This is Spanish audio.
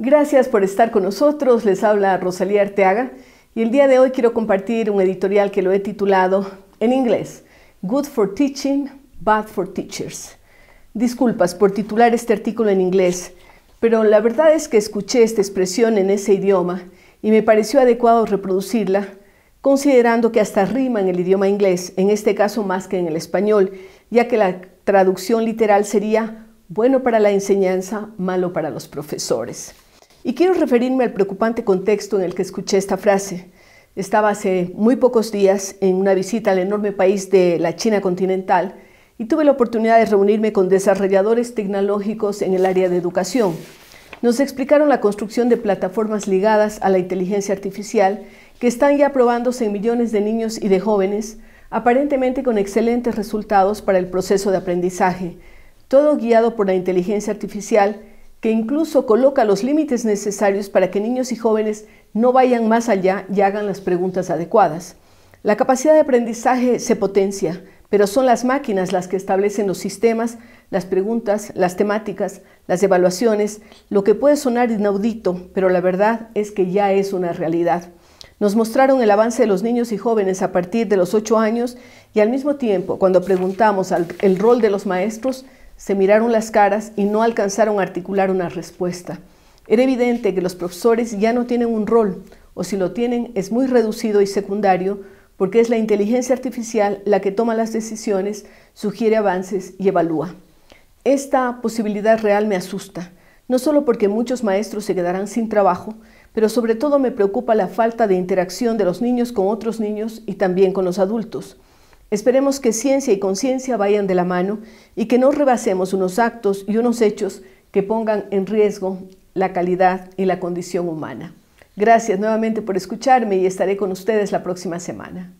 Gracias por estar con nosotros, les habla Rosalía Arteaga y el día de hoy quiero compartir un editorial que lo he titulado en inglés Good for Teaching, Bad for Teachers. Disculpas por titular este artículo en inglés, pero la verdad es que escuché esta expresión en ese idioma y me pareció adecuado reproducirla, considerando que hasta rima en el idioma inglés, en este caso más que en el español, ya que la traducción literal sería bueno para la enseñanza, malo para los profesores. Y quiero referirme al preocupante contexto en el que escuché esta frase. Estaba hace muy pocos días en una visita al enorme país de la China continental y tuve la oportunidad de reunirme con desarrolladores tecnológicos en el área de educación. Nos explicaron la construcción de plataformas ligadas a la inteligencia artificial que están ya probándose en millones de niños y de jóvenes, aparentemente con excelentes resultados para el proceso de aprendizaje, todo guiado por la inteligencia artificial que incluso coloca los límites necesarios para que niños y jóvenes no vayan más allá y hagan las preguntas adecuadas. La capacidad de aprendizaje se potencia, pero son las máquinas las que establecen los sistemas, las preguntas, las temáticas, las evaluaciones, lo que puede sonar inaudito, pero la verdad es que ya es una realidad. Nos mostraron el avance de los niños y jóvenes a partir de los ocho años y al mismo tiempo, cuando preguntamos el rol de los maestros, se miraron las caras y no alcanzaron a articular una respuesta. Era evidente que los profesores ya no tienen un rol, o si lo tienen es muy reducido y secundario, porque es la inteligencia artificial la que toma las decisiones, sugiere avances y evalúa. Esta posibilidad real me asusta, no solo porque muchos maestros se quedarán sin trabajo, pero sobre todo me preocupa la falta de interacción de los niños con otros niños y también con los adultos. Esperemos que ciencia y conciencia vayan de la mano y que no rebasemos unos actos y unos hechos que pongan en riesgo la calidad y la condición humana. Gracias nuevamente por escucharme y estaré con ustedes la próxima semana.